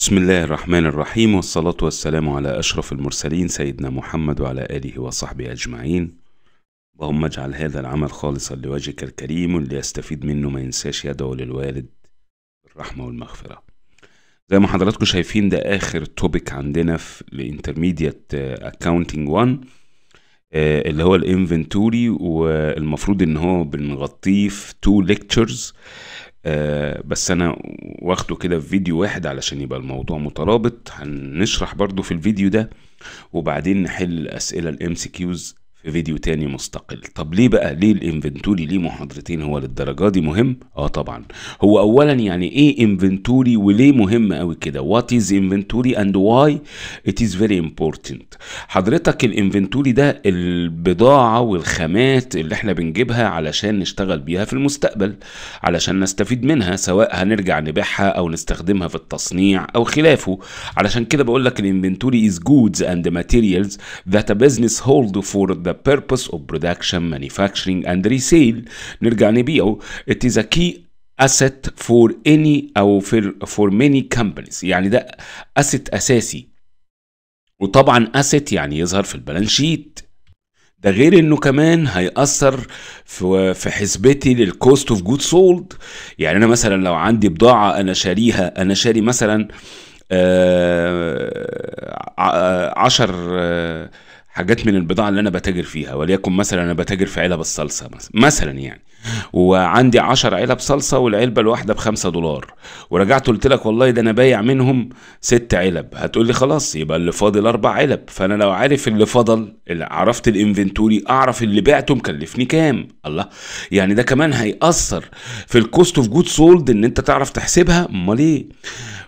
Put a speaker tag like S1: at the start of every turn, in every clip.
S1: بسم الله الرحمن الرحيم والصلاة والسلام على أشرف المرسلين سيدنا محمد وعلى آله وصحبه أجمعين اللهم اجعل هذا العمل خالصا لوجهك الكريم واللي يستفيد منه ما ينساش يدعو للوالد بالرحمة والمغفرة زي ما حضراتكم شايفين ده آخر توبيك عندنا في الانترميديت اكاونتنج 1 اللي هو الانفنتوري والمفروض ان هو بنغطيه في تو ليكتشرز آه بس انا واخده كده في فيديو واحد علشان يبقى الموضوع مترابط هنشرح برضو في الفيديو ده وبعدين نحل الاسئله الام سي كيوز في فيديو تاني مستقل طب ليه بقى ليه الانفنتوري ليه محاضرتين هو للدرجه دي مهم اه طبعا هو اولا يعني ايه انفنتوري وليه مهم قوي كده وات از انفنتوري اند واي ات از فيري امبورتنت حضرتك الانفنتوري ده البضاعه والخامات اللي احنا بنجيبها علشان نشتغل بيها في المستقبل علشان نستفيد منها سواء هنرجع نبيعها او نستخدمها في التصنيع او خلافه علشان كده بقول لك الانفنتوري از جودز اند ماتيريالز ذات ا بزنس هولد فور the the purpose of production, manufacturing and resale نرجع نبيعه it is a key asset for any أو for, for many companies يعني ده asset أساسي وطبعا asset يعني يظهر في البالانس شيت ده غير انه كمان هيأثر في في حسبتي للكوست اوف جود سولد يعني انا مثلا لو عندي بضاعه انا شاريها انا شاري مثلا 10 آه حاجات من البضاعة اللي أنا بتاجر فيها وليكن مثلا أنا بتاجر في علب الصلصة مثلا, مثلا يعني وعندي 10 علب صلصة والعلبة الواحدة بخمسة دولار ورجعت قلت لك والله ده أنا بايع منهم ست علب هتقول لي خلاص يبقى اللي فاضل أربع علب فأنا لو عارف اللي فضل اللي عرفت الإنفنتوري أعرف اللي بعته مكلفني كام الله يعني ده كمان هيأثر في الكوست اوف جود سولد إن أنت تعرف تحسبها أمال إيه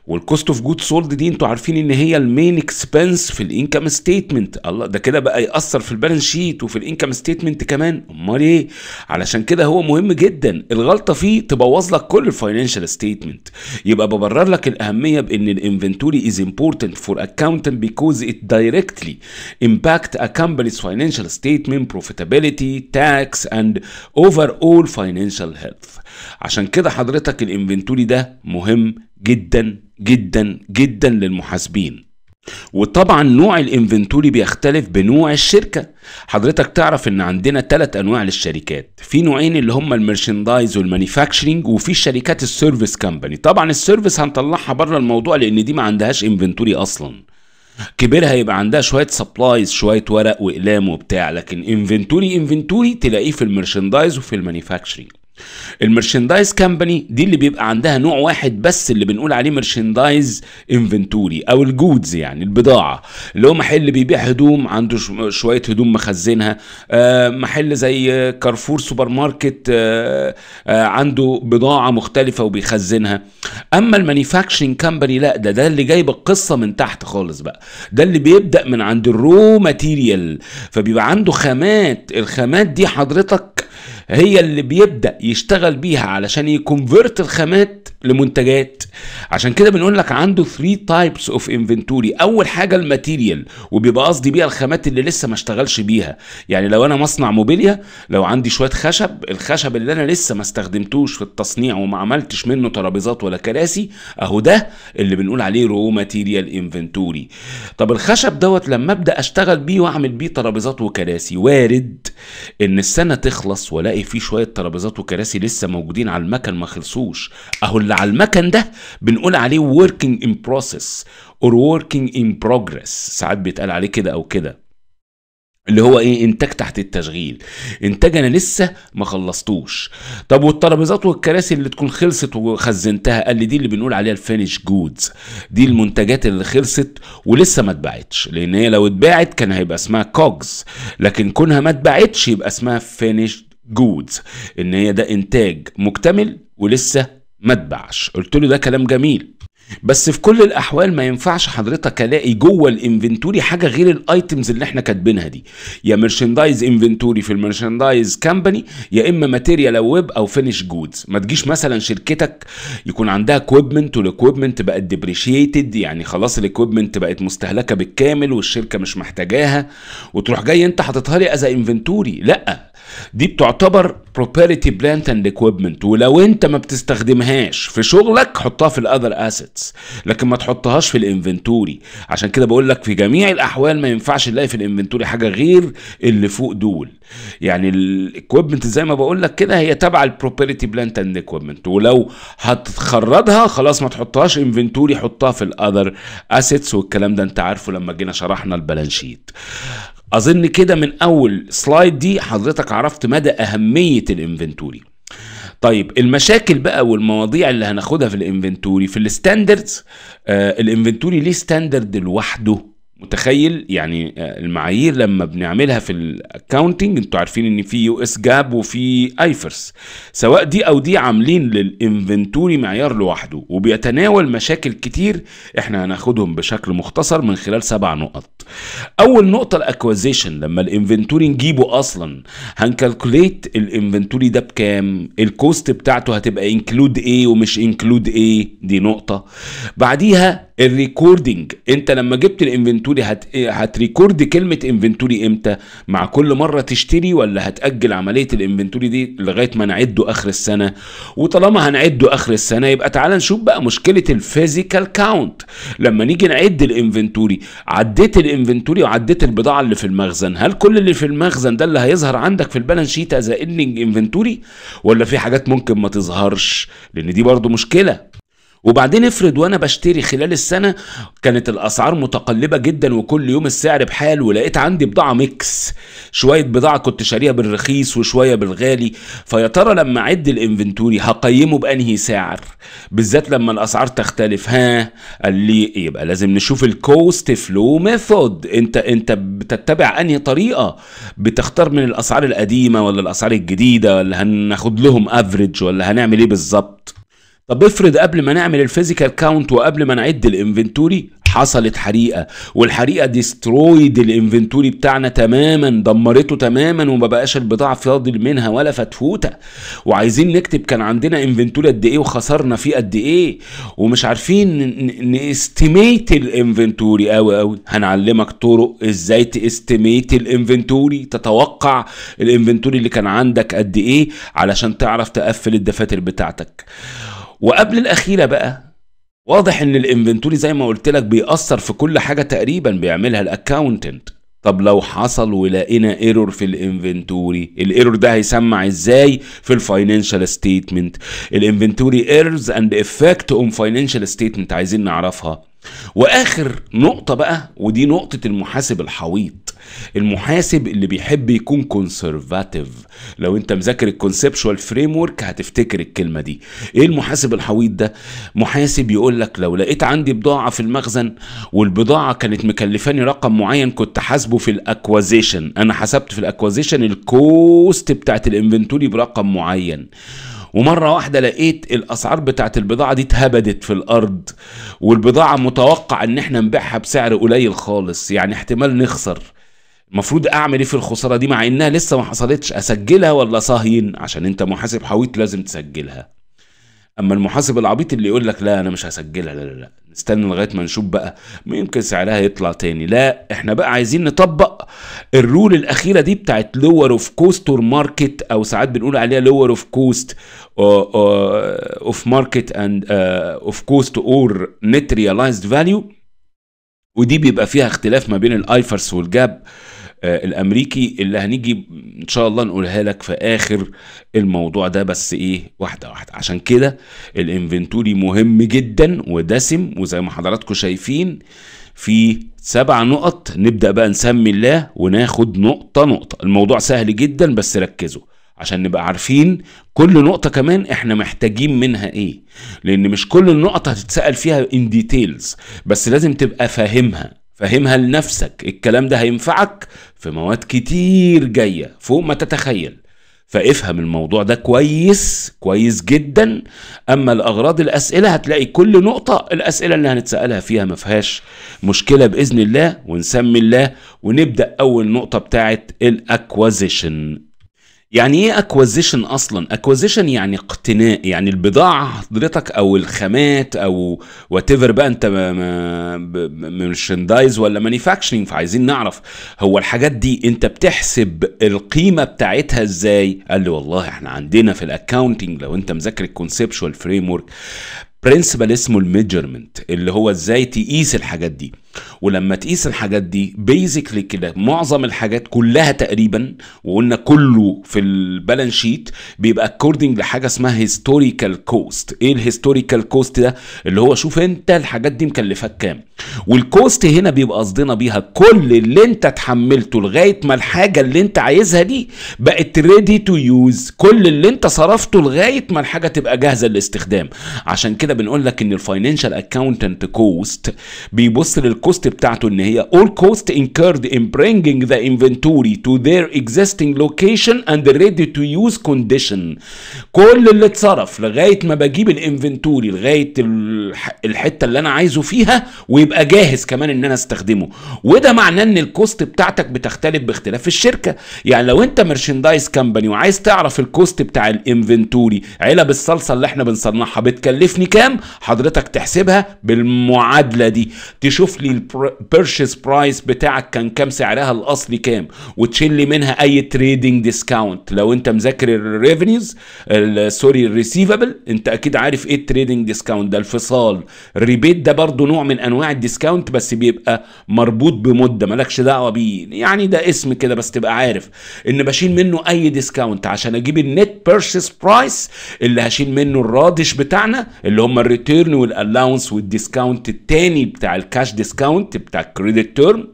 S1: والكوست اوف جود سولد دي انتوا عارفين ان هي المين اكسبنس في الانكم ستيتمنت الله ده كده بقى ياثر في البالانس شيت وفي الانكم ستيتمنت كمان امال ايه علشان كده هو مهم جدا الغلطه فيه تبوظ لك كل الفاينانشال ستيتمنت يبقى ببرر لك الاهميه بان الانفنتوري از امبورتنت فور اكاونتنت بيكوز ات دايركتلي امباكت ا كامبانيز فاينانشال ستيتمنت بروفيتابيلتي تاكس اند اوفر اول فاينانشال هيلث عشان كده حضرتك الانفنتوري ده مهم جدا جدا جدا للمحاسبين وطبعا نوع الانفنتوري بيختلف بنوع الشركه حضرتك تعرف ان عندنا ثلاث انواع للشركات في نوعين اللي هم المرشندايز والمانيفاكشرينج وفي شركات السيرفيس كامباني طبعا السيرفيس هنطلعها بره الموضوع لان دي ما عندهاش انفنتوري اصلا كبيرها يبقى عندها شويه سبلايز شويه ورق واقلام وبتاع لكن انفنتوري انفنتوري تلاقيه في المرشندايز وفي المانيفاكشرينج المرشندايز كامباني دي اللي بيبقى عندها نوع واحد بس اللي بنقول عليه مرشندايز انفنتوري او الجودز يعني البضاعه اللي هو محل بيبيع هدوم عنده شويه هدوم مخزنها آه، محل زي كارفور سوبر ماركت آه، آه، عنده بضاعه مختلفه وبيخزنها اما المانيفاكشن كامباني لا ده ده اللي جايب القصه من تحت خالص بقى ده اللي بيبدا من عند الرو ماتيريال فبيبقى عنده خامات الخامات دي حضرتك هي اللي بيبدا يشتغل بيها علشان يكونفرت الخامات لمنتجات عشان كده بنقول لك عنده 3 تايبس اوف انفنتوري اول حاجه الماتيريال وبيبقى قصدي بيها الخامات اللي لسه ما اشتغلش بيها يعني لو انا مصنع موبيليا لو عندي شويه خشب الخشب اللي انا لسه ما استخدمتوش في التصنيع وما عملتش منه ترابيزات ولا كراسي اهو ده اللي بنقول عليه رو ماتيريال انفنتوري طب الخشب دوت لما ابدا اشتغل بيه واعمل بيه ترابيزات وكراسي وارد ان السنه تخلص والاقي فيه شويه ترابيزات وكراسي لسه موجودين على المكن ما خلصوش اهو اللي اللي على المكن ده بنقول عليه working in process or working in progress ساعات بيتقال عليه كده او كده اللي هو ايه انتاج تحت التشغيل انتاج انا لسه ما خلصتوش طب والترابيزات والكراسي اللي تكون خلصت وخزنتها قال لي دي اللي بنقول عليها الفينش جودز دي المنتجات اللي خلصت ولسه ما اتباعتش لان هي لو اتباعت كان هيبقى اسمها كوجز لكن كونها ما اتباعتش يبقى اسمها فينش جودز ان هي ده انتاج مكتمل ولسه ما تبعش قلت له ده كلام جميل بس في كل الاحوال ما ينفعش حضرتك الاقي جوه الانفنتوري حاجه غير الايتمز اللي احنا كاتبينها دي يا مرشندايز انفنتوري في المرشندايز كامباني يا اما ماتيريال او ويب او فينش جودز ما تجيش مثلا شركتك يكون عندها اكويبمنت والاكويبمنت بقت ديبريشيتد يعني خلاص الاكويبمنت بقت مستهلكه بالكامل والشركه مش محتاجاها وتروح جاي انت حاططها لي از انفنتوري لا دي بتعتبر بروبريتي بلانت اند ايكويبمنت ولو انت ما بتستخدمهاش في شغلك حطها في الاذر اسيتس لكن ما تحطهاش في الانفنتوري عشان كده بقول لك في جميع الاحوال ما ينفعش نلاقي في الانفنتوري حاجه غير اللي فوق دول يعني الاكويبمنت زي ما بقول لك كده هي تبع البروبريتي بلانت اند اكويبمنت ولو هتخرجها خلاص ما تحطهاش انفنتوري حطها في الاذر اسيتس والكلام ده انت عارفه لما جينا شرحنا البالانشيت اظن كده من اول سلايد دي حضرتك عرفت مدى اهميه الانفنتوري طيب المشاكل بقى والمواضيع اللي هناخدها في الانفنتوري في الستاندردز آه الانفنتوري ليه ستاندرد لوحده متخيل يعني آه، المعايير لما بنعملها في الاكونتنج انتوا عارفين ان في يو اس جاب وفي ايفرس سواء دي او دي عاملين للانفنتوري معيار لوحده وبيتناول مشاكل كتير احنا هناخدهم بشكل مختصر من خلال سبع نقط اول نقطه الاكوزيشن لما الانفنتوري نجيبه اصلا هنكالكوليت الانفنتوري ده بكام الكوست بتاعته هتبقى انكلود ايه ومش انكلود ايه دي نقطه بعديها الريكوردنج انت لما جبت الانفنتوري هت... هتريكورد كلمه انفنتوري امتى مع كل مره تشتري ولا هتاجل عمليه الانفنتوري دي لغايه ما نعده اخر السنه وطالما هنعده اخر السنه يبقى تعالى نشوف بقى مشكله الفيزيكال كاونت لما نيجي نعد الانفنتوري عديت الانفنتوري وعديت البضاعه اللي في المخزن هل كل اللي في المخزن ده اللي هيظهر عندك في البالانس شيت از انفنتوري ولا في حاجات ممكن ما تظهرش لان دي برضو مشكله وبعدين افرض وانا بشتري خلال السنه كانت الاسعار متقلبه جدا وكل يوم السعر بحال ولقيت عندي بضاعه ميكس شويه بضاعه كنت شاريها بالرخيص وشويه بالغالي فيا ترى لما اعد الانفنتوري هقيمه بانهي سعر بالذات لما الاسعار تختلف ها قال لي يبقى لازم نشوف الكوست فلو ميثود انت انت بتتبع انهي طريقه بتختار من الاسعار القديمه ولا الاسعار الجديده ولا هناخد لهم افريج ولا هنعمل ايه بالظبط طب افرض قبل ما نعمل الفيزيكال كاونت وقبل ما نعد الانفنتوري حصلت حريقه والحريقه ديسترويد الانفنتوري بتاعنا تماما دمرته تماما وما بقاش البضاعه فاضل منها ولا فتفوته وعايزين نكتب كان عندنا انفنتوري قد ايه وخسرنا فيه قد ايه ومش عارفين نستيميت الانفنتوري قوي قوي هنعلمك طرق ازاي تستيميت الانفنتوري تتوقع الانفنتوري اللي كان عندك قد ايه علشان تعرف تقفل الدفاتر بتاعتك وقبل الاخيره بقى واضح ان الانفنتوري زي ما قلت لك بيأثر في كل حاجه تقريبا بيعملها الاكاونتنت طب لو حصل ولقينا ايرور في الانفنتوري الايرور ده هيسمع ازاي في الفاينانشال ستيتمنت الانفنتوري ايرورز اند افكت اون فاينانشال ستيتمنت عايزين نعرفها واخر نقطة بقى ودي نقطة المحاسب الحويط المحاسب اللي بيحب يكون كونسرفاتيف لو انت مذاكر الكونسبشوال فريم ورك هتفتكر الكلمة دي ايه المحاسب الحويط ده محاسب يقول لك لو لقيت عندي بضاعة في المخزن والبضاعة كانت مكلفاني رقم معين كنت حاسبه في الاكوازيشن انا حسبت في الاكوازيشن الكوست بتاعت الانفنتوري برقم معين ومره واحده لقيت الاسعار بتاعت البضاعه دي اتهبدت في الارض والبضاعه متوقع ان احنا نبيعها بسعر قليل خالص يعني احتمال نخسر المفروض اعمل ايه في الخساره دي مع انها لسه ما حصلتش اسجلها ولا صهين عشان انت محاسب حويط لازم تسجلها اما المحاسب العبيط اللي يقول لك لا انا مش هسجلها لا لا لا نستنى لغايه ما نشوف بقى ممكن سعرها يطلع تاني لا احنا بقى عايزين نطبق الرول الاخيره دي بتاعت لور اوف كوست اور ماركت او ساعات بنقول عليها لور اوف كوست اوف ماركت اند اوف كوست اور نت ريلايزد فاليو ودي بيبقى فيها اختلاف ما بين الايفرس والجاب آه، الامريكي اللي هنيجي ان شاء الله نقولها لك في اخر الموضوع ده بس ايه واحده واحده عشان كده الانفنتوري مهم جدا ودسم وزي ما حضراتكم شايفين في سبع نقط نبدا بقى نسمي الله وناخد نقطه نقطه الموضوع سهل جدا بس ركزوا عشان نبقى عارفين كل نقطة كمان احنا محتاجين منها ايه لان مش كل النقط هتتسأل فيها ان ديتيلز بس لازم تبقى فاهمها فهمها لنفسك الكلام ده هينفعك في مواد كتير جاية فوق ما تتخيل فافهم الموضوع ده كويس كويس جدا اما الاغراض الاسئله هتلاقي كل نقطه الاسئله اللي هنتسالها فيها ما فيهاش مشكله باذن الله ونسمي الله ونبدا اول نقطه بتاعه الاكوزيشن يعني ايه اكوزيشن اصلا اكوزيشن يعني اقتناء يعني البضاعه حضرتك او الخامات او وات بقى انت مرشندايز ولا مانيفاكشرنج فعايزين نعرف هو الحاجات دي انت بتحسب القيمه بتاعتها ازاي قال لي والله احنا عندنا في الاكاونتنج لو انت مذاكر الكونسبشوال فريم ورك برنسبل اسمه الميجرمنت اللي هو ازاي تقيس الحاجات دي ولما تقيس الحاجات دي بيزيكلي كده معظم الحاجات كلها تقريبا وقلنا كله في البالانس شيت بيبقى اكوردنج لحاجه اسمها هيستوريكال كوست ايه الهيستوريكال كوست ده اللي هو شوف انت الحاجات دي مكلفاك كام والكوست هنا بيبقى قصدنا بيها كل اللي انت اتحملته لغايه ما الحاجه اللي انت عايزها دي بقت ريدي تو يوز كل اللي انت صرفته لغايه ما الحاجه تبقى جاهزه للاستخدام عشان كده بنقول لك ان الفاينانشال اكاونتنت كوست بيبص لل الكوست بتاعته ان هي all cost incurred in bringing the inventory to their existing location and ready to use condition كل اللي اتصرف لغايه ما بجيب الانفنتوري لغايه الحته اللي انا عايزه فيها ويبقى جاهز كمان ان انا استخدمه وده معناه ان الكوست بتاعتك بتختلف باختلاف الشركه يعني لو انت مرشندايز كمباني وعايز تعرف الكوست بتاع الانفنتوري علب الصلصه اللي احنا بنصنعها بتكلفني كام حضرتك تحسبها بالمعادله دي تشوف لي البيرشيز برايس بتاعك كان كام سعرها الاصلي كام وتشيل لي منها اي تريدنج ديسكاونت لو انت مذاكر الريفينيوز سوري الريسيفبل انت اكيد عارف ايه التريدنج ديسكاونت ده الفصال الريبيت ده برضو نوع من انواع الديسكاونت بس بيبقى مربوط بمده مالكش دعوه بيه يعني ده اسم كده بس تبقى عارف ان بشيل منه اي ديسكاونت عشان اجيب النت بيرشيز برايس اللي هشيل منه الرادش بتاعنا اللي هم الريتيرن والالاونس والديسكاونت التاني بتاع الكاش ديسكاونت اكونت بتاع الكريدت تيرم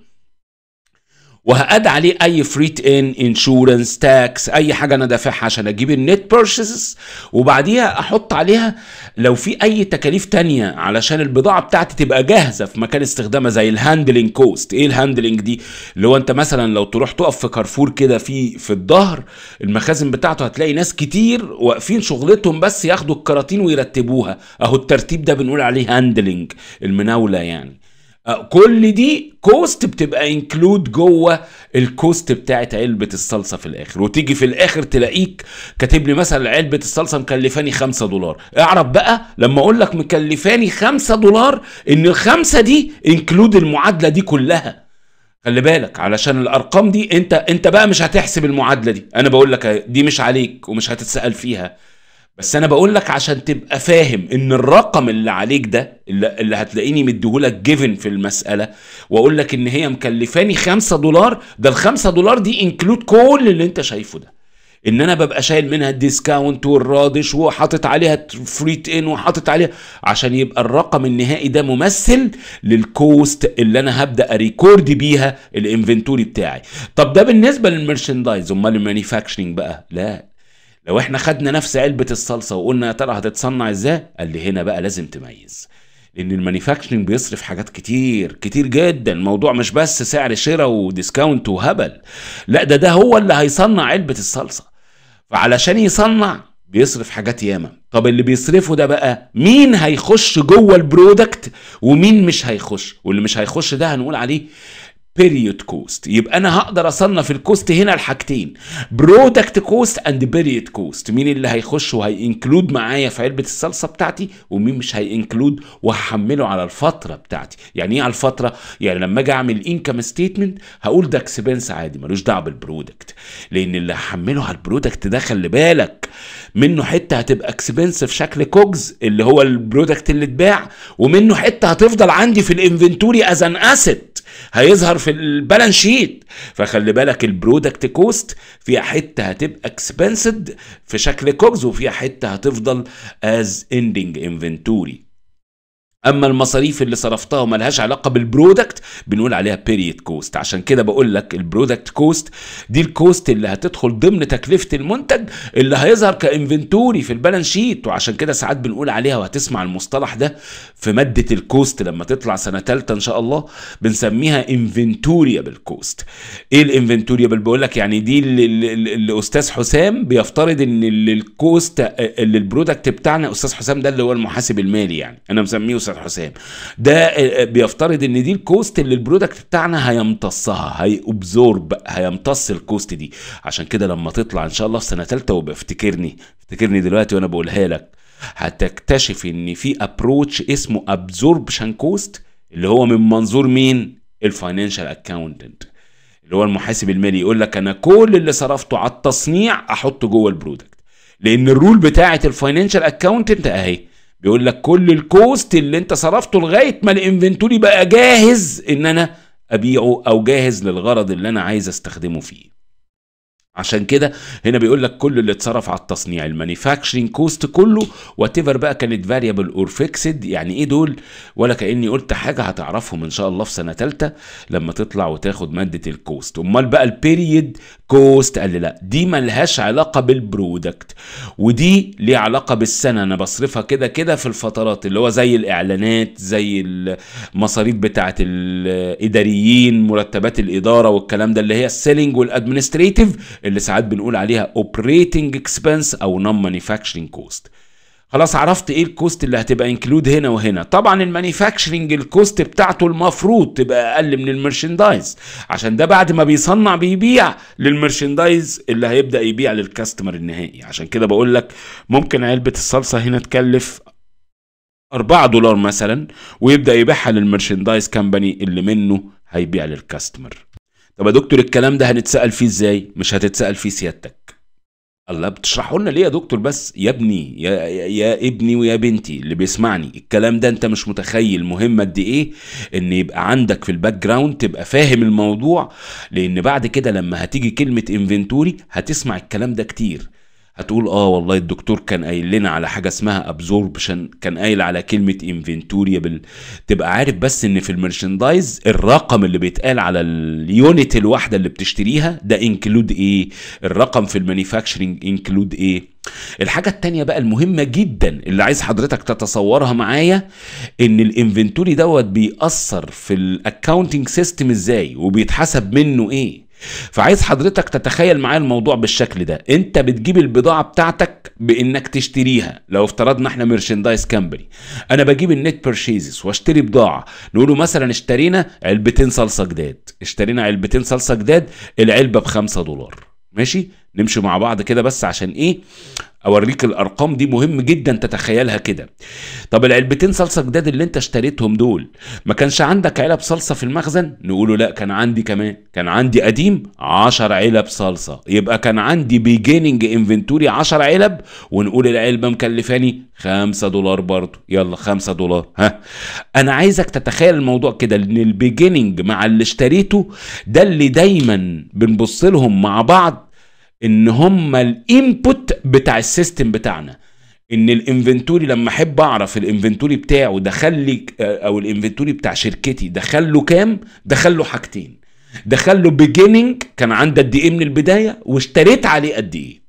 S1: وهاد عليه اي فريت ان انشورنس تاكس اي حاجه انا دافعها عشان اجيب النت بيرشيز وبعديها احط عليها لو في اي تكاليف تانية علشان البضاعه بتاعتي تبقى جاهزه في مكان استخدامها زي الهاندلنج كوست ايه الهاندلنج دي اللي هو انت مثلا لو تروح تقف في كارفور كده في في الظهر المخازن بتاعته هتلاقي ناس كتير واقفين شغلتهم بس ياخدوا الكراتين ويرتبوها اهو الترتيب ده بنقول عليه هاندلنج المناوله يعني آه، كل دي كوست بتبقى انكلود جوه الكوست بتاعت علبه الصلصه في الاخر وتيجي في الاخر تلاقيك كاتب لي مثلا علبه الصلصه مكلفاني 5 دولار اعرف بقى لما اقول لك مكلفاني 5 دولار ان الخمسه دي انكلود المعادله دي كلها خلي بالك علشان الارقام دي انت انت بقى مش هتحسب المعادله دي انا بقول لك دي مش عليك ومش هتتسال فيها بس انا بقول لك عشان تبقى فاهم ان الرقم اللي عليك ده اللي هتلاقيني مديهولك جيفن في المساله واقول لك ان هي مكلفاني 5 دولار ده ال 5 دولار دي انكلود كل اللي انت شايفه ده ان انا ببقى شايل منها الديسكاونت والرادش وحاطط عليها فريت ان وحاطط عليها عشان يبقى الرقم النهائي ده ممثل للكوست اللي انا هبدا اريكورد بيها الانفنتوري بتاعي طب ده بالنسبه للمرشندايز امال المانيفاكتشرنج بقى لا لو احنا خدنا نفس علبة الصلصة وقلنا يا ترى هتتصنع ازاي قال لي هنا بقى لازم تميز لان المانيفاكشرنج بيصرف حاجات كتير كتير جدا الموضوع مش بس سعر شراء وديسكاونت وهبل لا ده ده هو اللي هيصنع علبة الصلصة فعلشان يصنع بيصرف حاجات ياما طب اللي بيصرفه ده بقى مين هيخش جوه البرودكت ومين مش هيخش واللي مش هيخش ده هنقول عليه بيريود كوست يبقى انا هقدر اصنف الكوست هنا لحاجتين برودكت كوست اند بيريود كوست مين اللي هيخش وهينكلود معايا في علبه الصلصه بتاعتي ومين مش هينكلود وهحمله على الفتره بتاعتي يعني ايه على الفتره يعني لما اجي اعمل انكم ستيتمنت هقول ده اكسبنس عادي ملوش دعوه بالبرودكت لان اللي هحمله على البرودكت ده خلي بالك منه حته هتبقى اكسبنس في شكل كوجز اللي هو البرودكت اللي اتباع ومنه حته هتفضل عندي في الانفنتوري از ان اسيت هيظهر في البالانس شيت فخلي بالك البرودكت كوست فيها حته هتبقى اكسبنسد في شكل كوجز وفيها حته هتفضل از اندنج انفنتوري اما المصاريف اللي صرفتها وما لهاش علاقه بالبرودكت بنقول عليها بيريد كوست عشان كده بقول لك البرودكت كوست دي الكوست اللي هتدخل ضمن تكلفه المنتج اللي هيظهر كانفنتوري في البالانس شيت وعشان كده ساعات بنقول عليها وهتسمع المصطلح ده في ماده الكوست لما تطلع سنه ثالثه ان شاء الله بنسميها انفنتوريبل كوست ايه الانفنتوريبل بقول لك يعني دي اللي استاذ حسام بيفترض ان الكوست آه، آه، اللي البرودكت بتاعنا استاذ حسام ده اللي هو المحاسب المالي يعني انا مسميه حسام ده آه، آه، بيفترض ان دي الكوست اللي البرودكت بتاعنا هيمتصها هيأبزورب هيمتص الكوست دي عشان كده لما تطلع ان شاء الله في سنه ثالثه وابقى افتكرني افتكرني دلوقتي وانا بقولها لك هتكتشف ان في ابروتش اسمه ابزوربشن كوست اللي هو من منظور مين الفاينانشال اكاونتنت اللي هو المحاسب المالي يقول لك انا كل اللي صرفته على التصنيع احطه جوه البرودكت لان الرول بتاعه الفاينانشال اكاونتنت اهي بيقول لك كل الكوست اللي انت صرفته لغايه ما الانفنتوري بقى جاهز ان انا ابيعه او جاهز للغرض اللي انا عايز استخدمه فيه عشان كده هنا بيقول لك كل اللي اتصرف على التصنيع المانيفاكشرينج كوست كله وات بقى كانت فاريبل اور فيكسد يعني ايه دول ولا كاني قلت حاجه هتعرفهم ان شاء الله في سنه ثالثه لما تطلع وتاخد ماده الكوست امال بقى البيريد كوست قال لي لا دي ملهاش علاقة بالبرودكت ودي ليها علاقة بالسنة أنا بصرفها كده كده في الفترات اللي هو زي الإعلانات زي المصاريف بتاعة الإداريين مرتبات الإدارة والكلام ده اللي هي السيلينج والأدمنستريتيف اللي ساعات بنقول عليها اوبريتنج اكسبنس أو نون مانيفاكتشرنج كوست خلاص عرفت ايه الكوست اللي هتبقى انكلود هنا وهنا طبعا المانيفاكتشرنج الكوست بتاعته المفروض تبقى اقل من المرشندايز عشان ده بعد ما بيصنع بيبيع للمرشندايز اللي هيبدا يبيع للكاستمر النهائي عشان كده بقول لك ممكن علبه الصلصه هنا تكلف 4 دولار مثلا ويبدا يبيعها للمرشندايز كامباني اللي منه هيبيع للكاستمر طب يا دكتور الكلام ده هنتسال فيه ازاي مش هتتسال فيه سيادتك الله بتشرحوا لنا ليه يا دكتور بس يا ابني يا, يا, يا ابني ويا بنتي اللي بيسمعني الكلام ده انت مش متخيل مهم قد ايه ان يبقى عندك في الباك جراوند تبقى فاهم الموضوع لان بعد كده لما هتيجي كلمه انفنتوري هتسمع الكلام ده كتير هتقول اه والله الدكتور كان قايل لنا على حاجه اسمها ابزوربشن كان قايل على كلمه انفنتوريا تبقى عارف بس ان في المرشندايز الرقم اللي بيتقال على اليونت الواحده اللي بتشتريها ده انكلود ايه الرقم في المانيفاكشرنج انكلود ايه الحاجة التانية بقى المهمة جدا اللي عايز حضرتك تتصورها معايا ان الانفنتوري دوت بيأثر في الاكاونتنج سيستم ازاي وبيتحسب منه ايه فعايز حضرتك تتخيل معايا الموضوع بالشكل ده انت بتجيب البضاعه بتاعتك بانك تشتريها لو افترضنا احنا ميرشندايز كامبري انا بجيب النت بيرشيزز واشتري بضاعه نقوله مثلا اشترينا علبتين صلصه جداد اشترينا علبتين صلصه جداد العلبه بخمسة دولار ماشي نمشي مع بعض كده بس عشان ايه اوريك الارقام دي مهم جدا تتخيلها كده طب العلبتين صلصه جداد اللي انت اشتريتهم دول ما كانش عندك علب صلصه في المخزن نقوله لا كان عندي كمان كان عندي قديم 10 علب صلصه يبقى كان عندي بيجيننج انفنتوري 10 علب ونقول العلبه مكلفاني 5 دولار برضه يلا 5 دولار ها انا عايزك تتخيل الموضوع كده ان البيجيننج مع اللي اشتريته ده اللي دايما بنبص لهم مع بعض ان هم الانبوت بتاع السيستم بتاعنا ان الانفنتوري لما احب اعرف الانفنتوري بتاعه دخل لي آه، او الانفنتوري بتاع شركتي دخل له كام دخل له حاجتين دخل له بيجيننج كان عنده قد ايه من البدايه واشتريت عليه قد ايه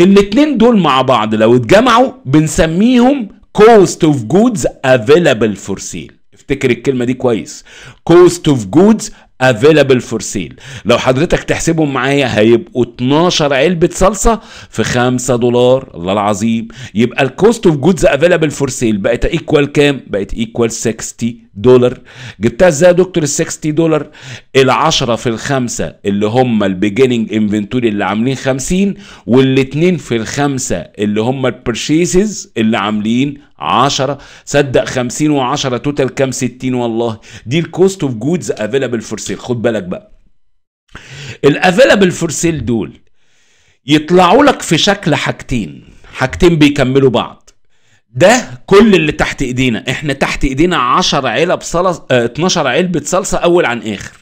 S1: الاثنين دول مع بعض لو اتجمعوا بنسميهم كوست اوف جودز افيلابل فور سيل افتكر الكلمه دي كويس كوست اوف جودز افيلابل فور سيل لو حضرتك تحسبهم معايا هيبقوا 12 علبه صلصه في 5 دولار الله العظيم يبقى الكوست اوف جودز افيلابل فور سيل بقت ايكوال كام بقت ايكوال 60 دولار جبتها ازاي يا دكتور ال 60 دولار ال 10 في الخمسه اللي هم البيجيننج انفنتوري اللي عاملين 50 والاثنين في الخمسه اللي هم البرشيسز اللي عاملين 10 صدق 50 و10 توتال كام 60 والله دي الكوست اوف جودز افيلابل فور سيل خد بالك بقى الافيلابل فور سيل دول يطلعوا لك في شكل حاجتين حاجتين بيكملوا بعض ده كل اللي تحت ايدينا احنا تحت ايدينا 10 علب صلصه آه، 12 علبه صلصه اول عن اخر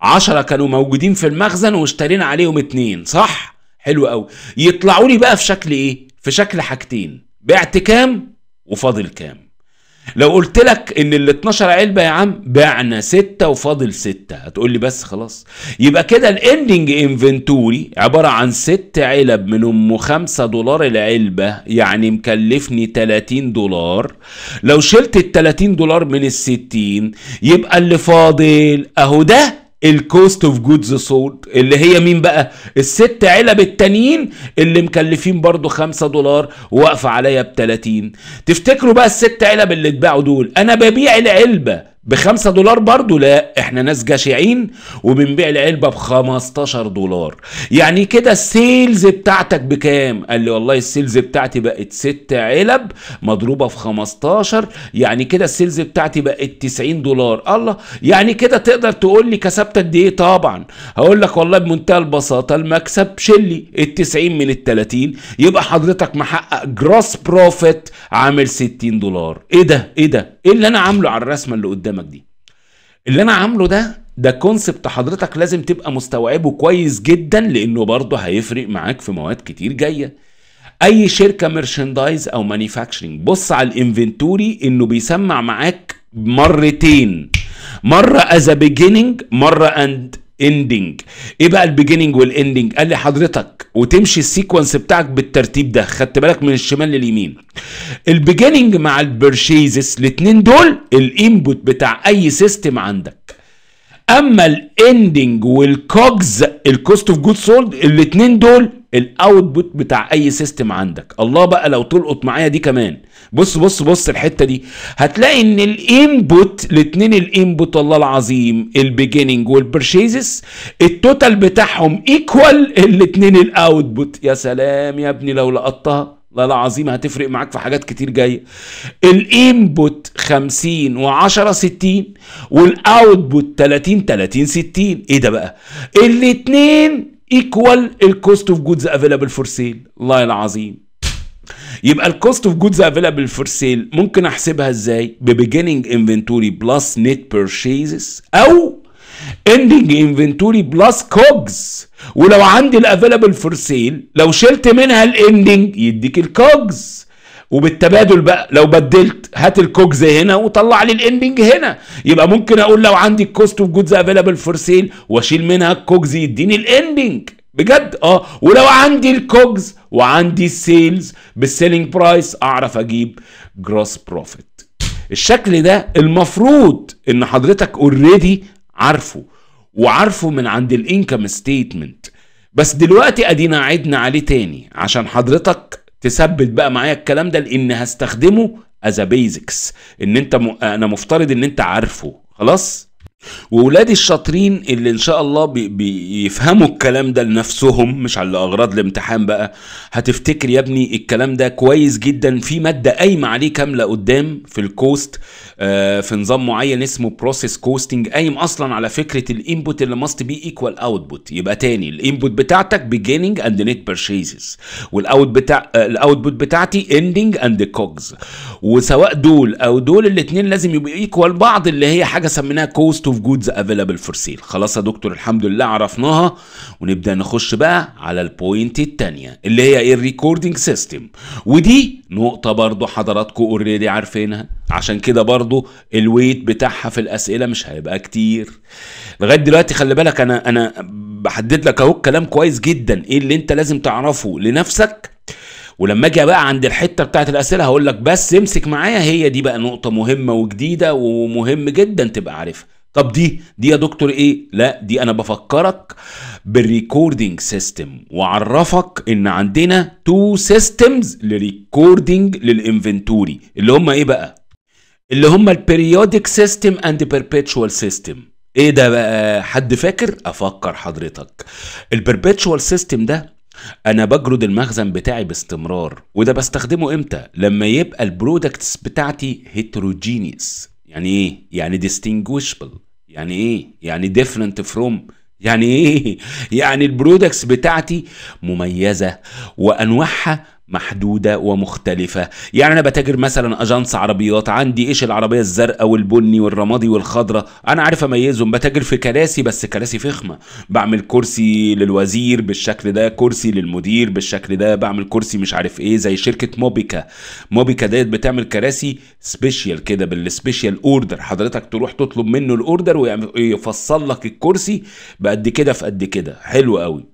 S1: 10 كانوا موجودين في المخزن واشترينا عليهم اتنين صح حلو قوي يطلعوا لي بقى في شكل ايه في شكل حاجتين بعت كام وفاضل كام لو قلت لك ان ال 12 علبه يا عم بعنا سته وفاضل سته هتقول لي بس خلاص يبقى كده الاندنج انفنتوري عباره عن ست علب من ام 5 دولار العلبه يعني مكلفني 30 دولار لو شلت ال 30 دولار من ال 60 يبقى اللي فاضل اهو ده الكوست اوف جودز سولد اللي هي مين بقى الست علب التانيين اللي مكلفين برضو 5 دولار واقفه عليا ب 30 تفتكروا بقى الست علب اللي اتباعوا دول انا ببيع العلبه بخمسة دولار برضو لا احنا ناس جشعين وبنبيع العلبة بخمستاشر دولار يعني كده السيلز بتاعتك بكام قال لي والله السيلز بتاعتي بقت ست علب مضروبة في خمستاشر يعني كده السيلز بتاعتي بقت تسعين دولار الله يعني كده تقدر تقول لي كسبت قد ايه طبعا هقول لك والله بمنتهى البساطة المكسب شلي التسعين من التلاتين يبقى حضرتك محقق جراس بروفيت عامل ستين دولار ايه ده ايه ده ايه اللي انا عامله على الرسمة اللي قدام قدامك دي اللي انا عامله ده ده كونسبت حضرتك لازم تبقى مستوعبه كويس جدا لانه برضه هيفرق معاك في مواد كتير جايه اي شركه مرشندايز او مانيفاكتشرنج بص على الانفنتوري انه بيسمع معاك مرتين مره از بيجيننج مره اند اندنج ايه بقى البيجيننج والاندنج قال لي حضرتك وتمشي السيكونس بتاعك بالترتيب ده خدت بالك من الشمال لليمين البيجيننج مع البرشيزس الاثنين دول الانبوت بتاع اي سيستم عندك اما الاندنج والكوجز الكوست اوف جود سولد الاثنين دول الاوتبوت بتاع اي سيستم عندك الله بقى لو تلقط معايا دي كمان بص بص بص الحته دي هتلاقي ان الانبوت الاثنين الانبوت والله العظيم البيجيننج والبرشيزس التوتال بتاعهم ايكوال الاثنين الاوتبوت يا سلام يا ابني لو لقطتها لا العظيم هتفرق معاك في حاجات كتير جايه الانبوت 50 و10 60 والاوتبوت 30 30 60 ايه ده بقى الاثنين ايكوال الكوست اوف جودز افيلابل فور سيل والله العظيم يبقى الكوست اوف جودز افيلابل فور سيل ممكن احسبها ازاي ببيجيننج انفنتوري بلس نت بيرشيزز او اندنج انفنتوري بلس كوجز ولو عندي الافيلابل فور سيل لو شلت منها الاندنج يديك الكوجز وبالتبادل بقى لو بدلت هات الكوجز هنا وطلع لي الاندنج هنا يبقى ممكن اقول لو عندي الكوست اوف جودز افيلابل فور سيل واشيل منها الكوجز يديني الاندنج بجد اه ولو عندي الكوجز وعندي السيلز بالسيلينج برايس اعرف اجيب جروس بروفيت الشكل ده المفروض ان حضرتك اوريدي عارفه وعارفه من عند الانكم ستيتمنت بس دلوقتي ادينا عدنا عليه تاني عشان حضرتك تثبت بقى معايا الكلام ده لان هستخدمه از بيزكس ان انت م... انا مفترض ان انت عارفه خلاص وولادي الشاطرين اللي ان شاء الله بيفهموا الكلام ده لنفسهم مش على اغراض الامتحان بقى هتفتكر يا ابني الكلام ده كويس جدا في ماده قايمه عليه كامله قدام في الكوست آه في نظام معين اسمه بروسيس كوستنج قايم اصلا على فكره الانبوت اللي ماست بي ايكوال اوتبوت يبقى تاني الانبوت بتاعتك بيجيننج اند نت بيرشيزز والاوت بتاع آه، الاوتبوت بتاعتي اندنج اند كوجز وسواء دول او دول الاثنين لازم يبقوا ايكوال بعض اللي هي حاجه سميناها كوست اوف جودز افيلابل فور سيل خلاص يا دكتور الحمد لله عرفناها ونبدا نخش بقى على البوينت الثانيه اللي هي ايه الريكوردنج سيستم ودي نقطه برضو حضراتكم اوريدي عارفينها عشان كده برضو الويت بتاعها في الاسئله مش هيبقى كتير لغايه دلوقتي خلي بالك انا انا بحدد لك اهو الكلام كويس جدا ايه اللي انت لازم تعرفه لنفسك ولما اجي بقى عند الحته بتاعت الاسئله هقول لك بس امسك معايا هي دي بقى نقطه مهمه وجديده ومهم جدا تبقى عارفها طب دي دي يا دكتور ايه لا دي انا بفكرك بالريكوردينج سيستم وعرفك ان عندنا تو سيستمز للريكوردينج للانفنتوري اللي هم ايه بقى اللي هم البيريوديك سيستم اند بيربيتشوال سيستم ايه ده بقى حد فاكر افكر حضرتك البيربيتشوال سيستم ده انا بجرد المخزن بتاعي باستمرار وده بستخدمه امتى لما يبقى البرودكتس بتاعتي هيتروجينيس يعني ايه يعني ديستنجوشبل يعني ايه يعني ديفرنت فروم يعني ايه يعني البرودكتس بتاعتي مميزه وانواعها محدودة ومختلفة يعني أنا بتاجر مثلا أجانس عربيات عندي إيش العربية الزرقاء والبني والرمادي والخضراء أنا عارف أميزهم بتاجر في كراسي بس كراسي فخمة بعمل كرسي للوزير بالشكل ده كرسي للمدير بالشكل ده بعمل كرسي مش عارف إيه زي شركة موبيكا موبيكا ديت بتعمل كراسي سبيشيال كده بالسبيشيال أوردر حضرتك تروح تطلب منه الأوردر ويفصل لك الكرسي بقد كده في قد كده حلو قوي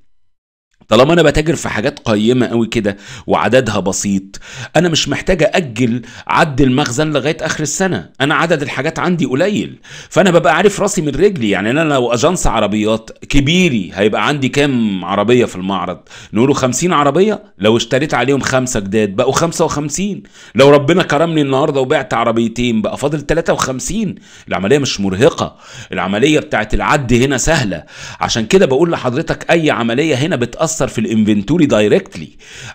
S1: طالما انا بتاجر في حاجات قيمه قوي كده وعددها بسيط انا مش محتاجه اجل عد المخزن لغايه اخر السنه انا عدد الحاجات عندي قليل فانا ببقى عارف راسي من رجلي يعني انا لو اجنس عربيات كبيري هيبقى عندي كام عربيه في المعرض نقوله 50 عربيه لو اشتريت عليهم خمسه جداد بقوا 55 لو ربنا كرمني النهارده وبعت عربيتين بقى فاضل 53 العمليه مش مرهقه العمليه بتاعت العد هنا سهله عشان كده بقول لحضرتك اي عمليه هنا بتاثر تأثر في الانفنتوري دايركتلي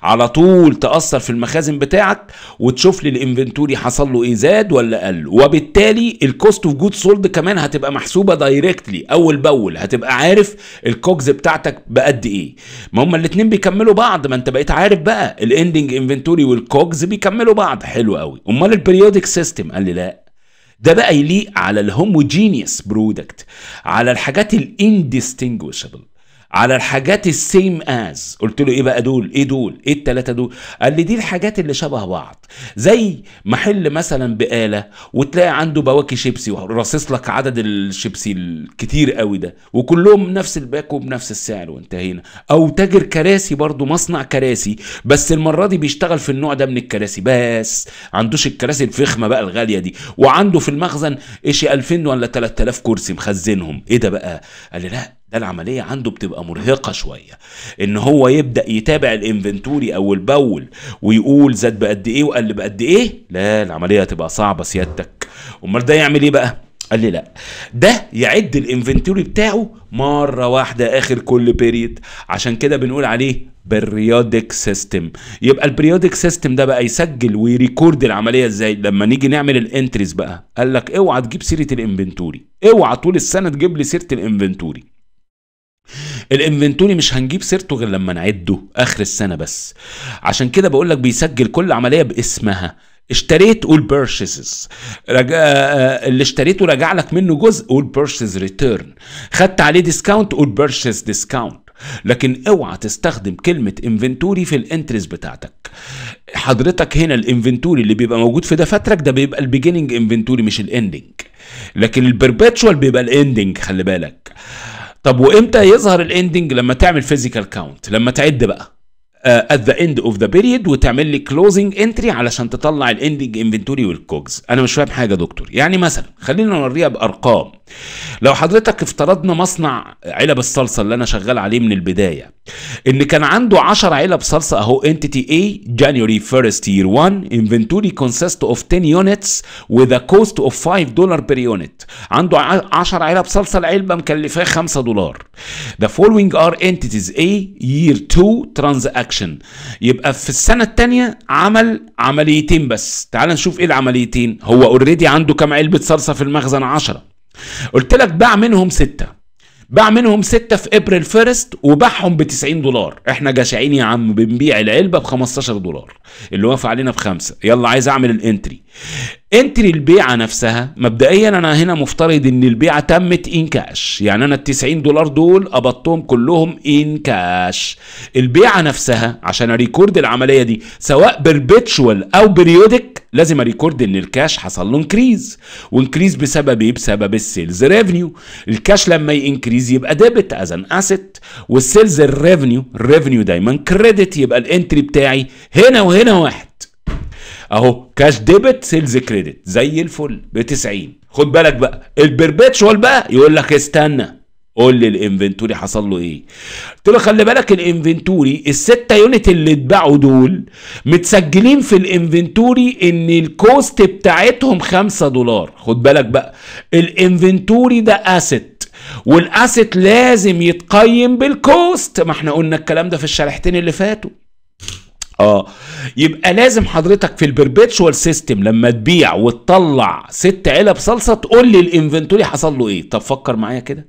S1: على طول تأثر في المخازن بتاعك وتشوف لي الانفنتوري حصل له ايه زاد ولا قل وبالتالي الكوست اوف جود سولد كمان هتبقى محسوبه دايركتلي اول باول هتبقى عارف الكوكز بتاعتك بقد ايه ما هما الاثنين بيكملوا بعض ما انت بقيت عارف بقى الاندنج انفنتوري والكوكز بيكملوا بعض حلو قوي امال البريودك سيستم قال لي لا ده بقى يليق على الهوموجينيوس برودكت على الحاجات الاندستنجوشبل على الحاجات السيم از قلت له ايه بقى دول ايه دول ايه التلاتة دول قال لي دي الحاجات اللي شبه بعض زي محل مثلا بقالة وتلاقي عنده بواكي شيبسي ورصص لك عدد الشيبسي الكتير قوي ده وكلهم نفس الباكو بنفس السعر وانتهينا او تاجر كراسي برضو مصنع كراسي بس المرة دي بيشتغل في النوع ده من الكراسي بس عندوش الكراسي الفخمة بقى الغالية دي وعنده في المخزن اشي 2000 ولا 3000 كرسي مخزنهم ايه ده بقى قال لي لا العمليه عنده بتبقى مرهقه شويه ان هو يبدا يتابع الانفنتوري او البول ويقول زاد بقد ايه وقل بقد ايه لا العمليه هتبقى صعبه سيادتك امال ده يعمل ايه بقى قال لي لا ده يعد الانفنتوري بتاعه مره واحده اخر كل بيريد عشان كده بنقول عليه بالريودك سيستم يبقى البريودك سيستم ده بقى يسجل ويريكورد العمليه ازاي لما نيجي نعمل الانتريز بقى قال لك اوعى تجيب سيره الانفنتوري اوعى طول السنه تجيب لي سيره الانفنتوري الانفنتوري مش هنجيب سيرته غير لما نعده اخر السنه بس عشان كده بقول لك بيسجل كل عمليه باسمها اشتريت قول بيرشيز رجع اللي اشتريته راجع لك منه جزء قول بيرشيز ريتيرن خدت عليه ديسكاونت قول بيرشيز ديسكاونت لكن اوعى تستخدم كلمة انفنتوري في الانترس بتاعتك حضرتك هنا الانفنتوري اللي بيبقى موجود في دفاترك ده بيبقى البيجيننج انفنتوري مش الاندنج لكن البربتشوال بيبقى الاندنج خلي بالك طب وامتى يظهر الاندنج لما تعمل فيزيكال كاونت لما تعد بقى ات ذا اند اوف ذا بيريد وتعمل لي كلوزنج انتري علشان تطلع الاندنج انفنتوري والكوجز انا مش فاهم حاجه يا دكتور يعني مثلا خلينا نوريها بارقام لو حضرتك افترضنا مصنع علب الصلصه اللي انا شغال عليه من البدايه ان كان عنده 10 علب صلصه اهو انتيتي اي جانيوري 1st year 1 انفنتوري كونسيست اوف 10 يونتس وذ ا كوست اوف 5 دولار بير يونت عنده 10 علب صلصه العلبه مكلفاه 5 دولار The following are entities A year 2 transaction اكشن يبقى في السنه الثانيه عمل عمليتين بس تعال نشوف ايه العمليتين هو اوريدي عنده كام علبه صلصه في المخزن 10 قلت لك باع منهم سته باع منهم ستة في ابريل فيرست وباعهم ب 90 دولار احنا جشعين يا عم بنبيع العلبه ب 15 دولار اللي وافق علينا بخمسه يلا عايز اعمل الانتري انتري البيعه نفسها مبدئيا انا هنا مفترض ان البيعه تمت ان كاش يعني انا ال 90 دولار دول قبضتهم كلهم ان كاش البيعه نفسها عشان اريكورد العمليه دي سواء بربيتشوال او بريودك لازم اريكورد ان الكاش حصل له انكريز وانكريز بسبب ايه بسبب السيلز ريفنيو الكاش لما ينكريز يبقى ديبت از ان اسيت والسيلز الريفنيو الريفنيو دايما كريدت يبقى الانتري بتاعي هنا وهنا واحد اهو كاش ديبت سيلز كريدت زي الفل ب 90 خد بالك بقى البربتشوال بقى يقول لك استنى قول لي الانفنتوري حصل له ايه قلت له خلي بالك الانفنتوري الستة يونت اللي اتباعوا دول متسجلين في الانفنتوري ان الكوست بتاعتهم 5 دولار خد بالك بقى الانفنتوري ده اسيت والاسيت لازم يتقيم بالكوست ما احنا قلنا الكلام ده في الشريحتين اللي فاتوا اه يبقى لازم حضرتك في البربيتشوال سيستم لما تبيع وتطلع ست علب صلصه تقول لي الانفنتوري حصل له ايه طب فكر معايا كده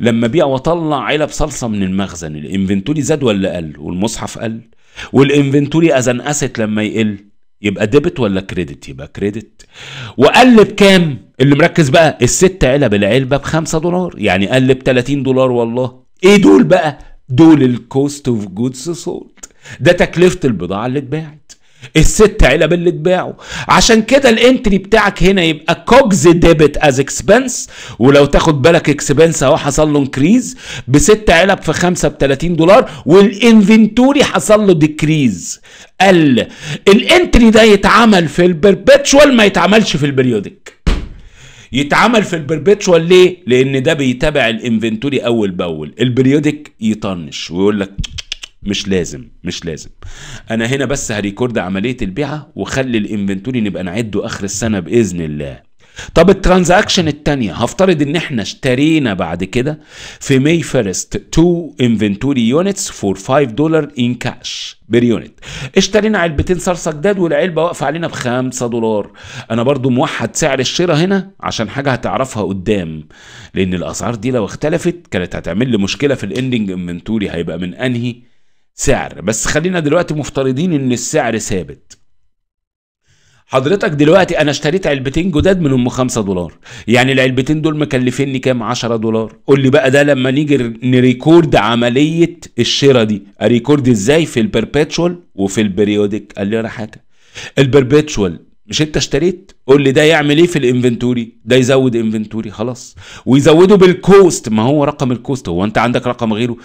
S1: لما ابيع واطلع علب صلصه من المخزن الانفنتوري زاد ولا قل والمصحف قل والانفنتوري از ان اسيت لما يقل يبقى ديبت ولا كريدت يبقى كريدت وقلب بكام اللي مركز بقى الست علب العلبه ب 5 دولار يعني قلب 30 دولار والله ايه دول بقى دول الكوست اوف جودز سولد ده تكلفه البضاعه اللي اتباعت الست علب اللي اتباعوا عشان كده الانتري بتاعك هنا يبقى كوجز ديبت از اكسبنس ولو تاخد بالك اكسبنس اهو حصل له انكريز بست علب في خمسة ب 30 دولار والانفنتوري حصل له ديكريز قل الانتري ده يتعمل في البربتشوال ما يتعملش في البريودك يتعمل في البربتشوال ليه؟ لان ده بيتابع الانفنتوري اول باول البريودك يطنش ويقول لك مش لازم مش لازم انا هنا بس هريكورد عمليه البيعه وخلي الانفنتوري نبقى نعده اخر السنه باذن الله طب الترانزاكشن التانية هفترض ان احنا اشترينا بعد كده في ماي فيرست تو انفنتوري يونتس فور 5 دولار ان كاش بير يونت اشترينا علبتين صلصه جداد والعلبه واقفه علينا ب 5 دولار انا برضو موحد سعر الشراء هنا عشان حاجه هتعرفها قدام لان الاسعار دي لو اختلفت كانت هتعمل لي مشكله في الاندنج انفنتوري هيبقى من انهي سعر بس خلينا دلوقتي مفترضين ان السعر ثابت حضرتك دلوقتي انا اشتريت علبتين جداد من ام 5 دولار يعني العلبتين دول مكلفيني كام 10 دولار قول لي بقى ده لما نيجي نريكورد عمليه الشراء دي اريكورد ازاي في البربيتشوال وفي البريودك قال لي ولا حاجه البربيتشوال مش انت اشتريت قول لي ده يعمل ايه في الانفنتوري ده يزود انفنتوري خلاص ويزوده بالكوست ما هو رقم الكوست هو انت عندك رقم غيره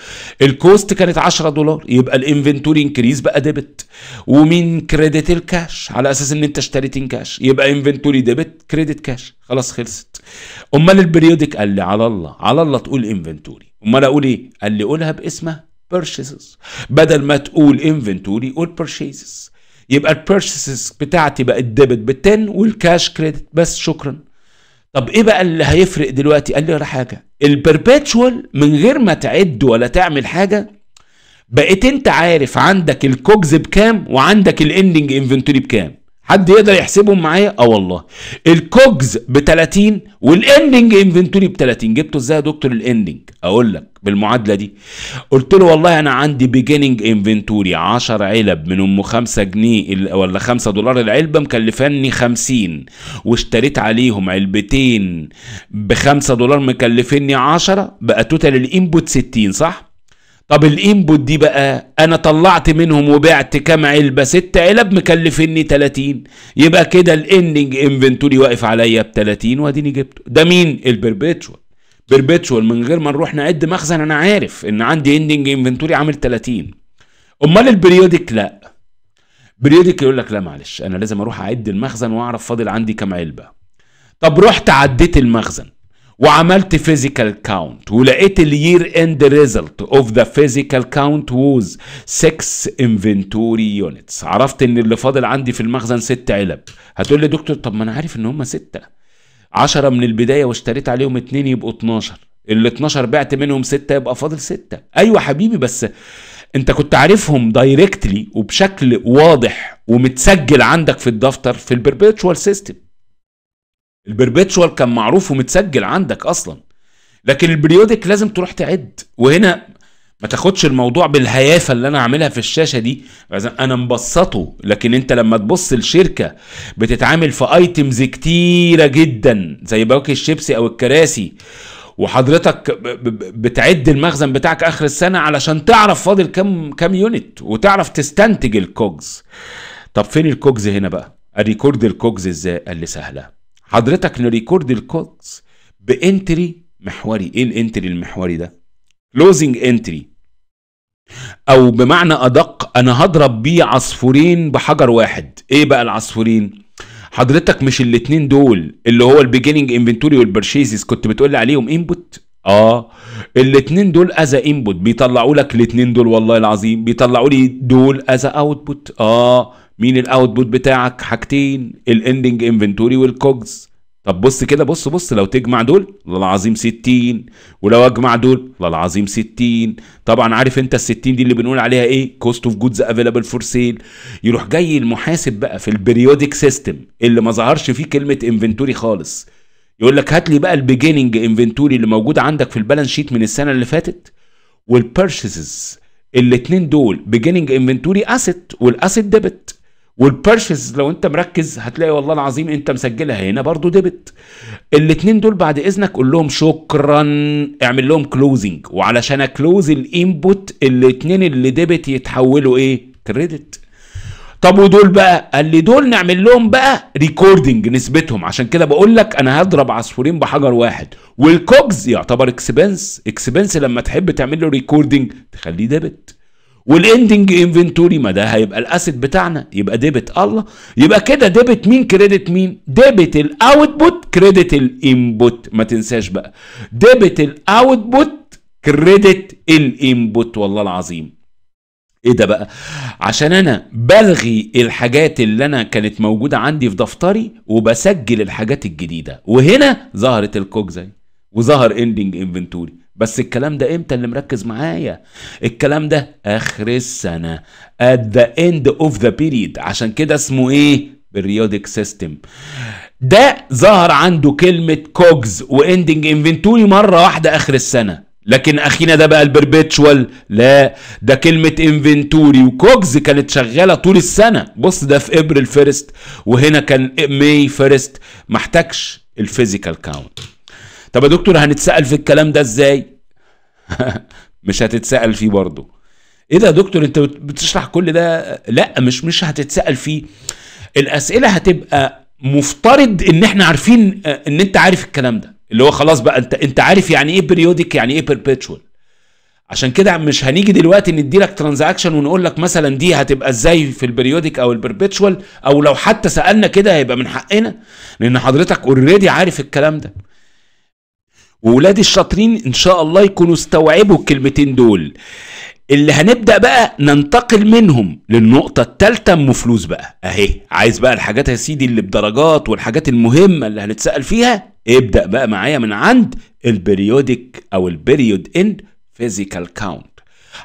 S1: الكوست كانت 10 دولار يبقى الانفنتوري انكريز بقى ديبت ومين كريدت الكاش على اساس ان انت اشتريت ان كاش يبقى انفنتوري ديبت كريدت كاش خلاص خلصت امال البريودك قال لي على الله على الله تقول انفنتوري امال اقول ايه قال لي قولها باسمها بيرشيز بدل ما تقول انفنتوري قول بيرشيز يبقى البيرشيسز بتاعتي بقت ديبت ب 10 والكاش كريدت بس شكرا طب ايه بقى اللي هيفرق دلوقتي قال لي ولا حاجه البرباتشوال من غير ما تعد ولا تعمل حاجه بقيت انت عارف عندك الكوجز بكام وعندك الاندنج انفنتوري بكام حد يقدر يحسبهم معايا اه والله الكوجز ب 30 والاندنج انفنتوري ب 30 جبته ازاي يا دكتور الاندنج اقول لك بالمعادله دي قلت له والله انا عندي بيجيننج انفنتوري 10 علب من ام 5 جنيه ولا 5 دولار العلبه مكلفاني 50 واشتريت عليهم علبتين ب 5 دولار مكلفني 10 بقى توتال الانبوت 60 صح؟ طب الانبوت دي بقى انا طلعت منهم وبعت كام علبه ست علب مكلفني 30 يبقى كده الاندنج انفنتوري واقف عليا ب 30 واديني جبته ده مين البربيتشوال بيربيتشوال من غير ما نروح نعد مخزن انا عارف ان عندي اندنج انفنتوري عامل 30 امال البريودك لا بريودك يقول لك لا معلش انا لازم اروح اعد المخزن واعرف فاضل عندي كام علبه طب رحت عديت المخزن وعملت فيزيكال كاونت ولقيت الير اند ريزلت اوف ذا فيزيكال كاونت ووز 6 انفنتوري يونتس عرفت ان اللي فاضل عندي في المخزن ست علب هتقول لي دكتور طب ما انا عارف ان هم سته 10 من البداية واشتريت عليهم 2 يبقوا 12 ال 12 بعت منهم 6 يبقى فاضل 6 ايوه حبيبي بس انت كنت عارفهم دايركتلي وبشكل واضح ومتسجل عندك في الدفتر في البربيتشوال سيستم البربيتشوال كان معروف ومتسجل عندك اصلا لكن البريودك لازم تروح تعد وهنا ما تاخدش الموضوع بالهيافه اللي انا عاملها في الشاشه دي انا مبسطه لكن انت لما تبص لشركه بتتعامل في ايتمز كتيره جدا زي باوكي الشيبسي او الكراسي وحضرتك بتعد المخزن بتاعك اخر السنه علشان تعرف فاضل كام كام يونت وتعرف تستنتج الكوجز طب فين الكوجز هنا بقى الريكورد الكوجز ازاي قال لي سهله حضرتك نريكورد الكوجز بانتري محوري ايه الانتري المحوري ده كلوزنج انتري او بمعنى ادق انا هضرب بيه عصفورين بحجر واحد ايه بقى العصفورين حضرتك مش الاتنين دول اللي هو البيجينينج انفنتوري والبرشيزز كنت بتقول عليهم انبوت اه الاتنين دول از انبوت بيطلعوا لك الاتنين دول والله العظيم بيطلعوا لي دول از اوتبوت اه مين الاوتبوت بتاعك حاجتين الاندنج انفنتوري والكوجز طب بص كده بص بص لو تجمع دول الله العظيم 60 ولو اجمع دول الله العظيم 60 طبعا عارف انت ال 60 دي اللي بنقول عليها ايه كوست اوف جودز افيلابل فور سيل يروح جاي المحاسب بقى في البريودك سيستم اللي ما ظهرش فيه كلمه انفنتوري خالص يقول لك هات لي بقى البيجيننج انفنتوري اللي موجود عندك في البالانس شيت من السنه اللي فاتت والبيرشيزز الاثنين دول بيجيننج انفنتوري اسيت والاسيت ديبت والبيرشز لو انت مركز هتلاقي والله العظيم انت مسجلها هنا برضو ديبت الاتنين دول بعد اذنك قول لهم شكرا اعمل لهم كلوزنج وعلشان اكلوز الانبوت الاتنين اللي ديبت يتحولوا ايه كريدت طب ودول بقى قال لي دول نعمل لهم بقى ريكوردنج نسبتهم عشان كده بقول لك انا هضرب عصفورين بحجر واحد والكوجز يعتبر اكسبنس اكسبنس لما تحب تعمل له ريكوردنج تخليه ديبت والاندنج انفنتوري ما ده هيبقى الاسيت بتاعنا يبقى ديبت الله يبقى كده ديبت مين كريدت مين ديبت الاوتبوت كريدت الانبوت ما تنساش بقى ديبت الاوتبوت كريدت الانبوت والله العظيم ايه ده بقى عشان انا بلغي الحاجات اللي انا كانت موجوده عندي في دفتري وبسجل الحاجات الجديده وهنا ظهرت زي وظهر اندنج انفنتوري بس الكلام ده امتى اللي مركز معايا الكلام ده اخر السنه at the end of the period عشان كده اسمه ايه periodic سيستم ده ظهر عنده كلمه كوجز واندنج انفنتوري مره واحده اخر السنه لكن اخينا ده بقى البربيتشوال لا ده كلمه انفنتوري وكوجز كانت شغاله طول السنه بص ده في ابريل فيرست وهنا كان ماي فيرست محتاجش الفيزيكال كاونت طب يا دكتور هنتسال في الكلام ده ازاي مش هتتسال فيه برضه ايه ده يا دكتور انت بتشرح كل ده لا مش مش هتتسال فيه الاسئله هتبقى مفترض ان احنا عارفين آه، ان انت عارف الكلام ده اللي هو خلاص بقى انت انت عارف يعني ايه بريودك يعني ايه بيربيتشوال عشان كده مش هنيجي دلوقتي ندي لك ترانزاكشن ونقول لك مثلا دي هتبقى ازاي في البريودك او البربيتشوال او لو حتى سالنا كده هيبقى من حقنا لان حضرتك اوريدي عارف الكلام ده وولاد الشاطرين ان شاء الله يكونوا استوعبوا الكلمتين دول اللي هنبدا بقى ننتقل منهم للنقطه الثالثه ام فلوس بقى اهي عايز بقى الحاجات يا سيدي اللي بدرجات والحاجات المهمه اللي هنتسال فيها ابدا بقى معايا من عند البريودك او البريود ان فيزيكال كاونت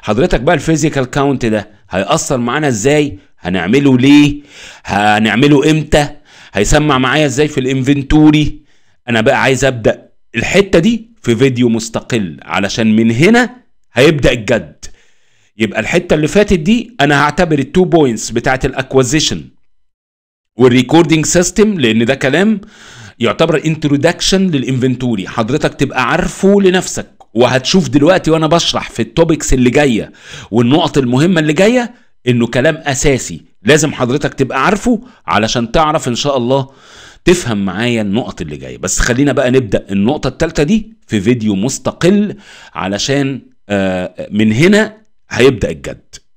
S1: حضرتك بقى الفيزيكال كاونت ده هيأثر معانا ازاي هنعمله ليه هنعمله امتى هيسمع معايا ازاي في الانفنتوري انا بقى عايز ابدا الحتة دي في فيديو مستقل علشان من هنا هيبدأ الجد يبقى الحتة اللي فاتت دي أنا هعتبر التو بوينتس بتاعة الأكوزيشن والريكوردنج سيستم لأن ده كلام يعتبر انترودكشن للإنفنتوري حضرتك تبقى عارفه لنفسك وهتشوف دلوقتي وأنا بشرح في التوبكس اللي جاية والنقط المهمة اللي جاية إنه كلام أساسي لازم حضرتك تبقى عارفه علشان تعرف إن شاء الله تفهم معايا النقط اللي جايه بس خلينا بقى نبدا النقطه الثالثه دي في فيديو مستقل علشان آه، من هنا هيبدا الجد